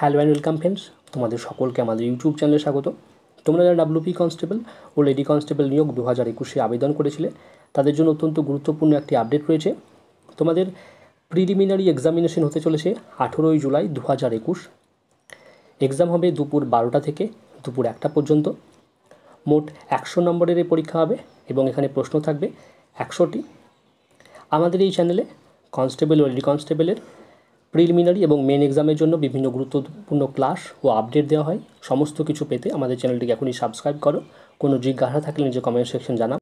hello and welcome friends তোমাদের সকলকে আমাদের ইউটিউব চ্যানেলে স্বাগত তোমরা যারা ডাব্লুপি কনস্টেবল ও লেডি কনস্টেবল নিয়োগ দু হাজার একুশে আবেদন করেছিলে তাদের জন্য অত্যন্ত গুরুত্বপূর্ণ একটি আপডেট রয়েছে তোমাদের প্রিলিমিনারি এক্সামিনেশন হতে চলেছে আঠেরোই জুলাই দু হাজার একুশ এক্সাম হবে দুপুর বারোটা থেকে দুপুর একটা পর্যন্ত মোট একশো নম্বরের এই পরীক্ষা হবে এবং এখানে প্রশ্ন থাকবে একশোটি আমাদের এই চ্যানেলে কনস্টেবল ও লেডি কনস্টেবলের প্রিলিমিনারি এবং মেন এক্সামের জন্য বিভিন্ন গুরুত্বপূর্ণ ক্লাস ও আপডেট দেওয়া হয় সমস্ত কিছু পেতে আমাদের চ্যানেলটিকে এখনই সাবস্ক্রাইব করো কোনো জিজ্ঞাসা থাকলে নিজে কমেন্ট সেকশন জানাও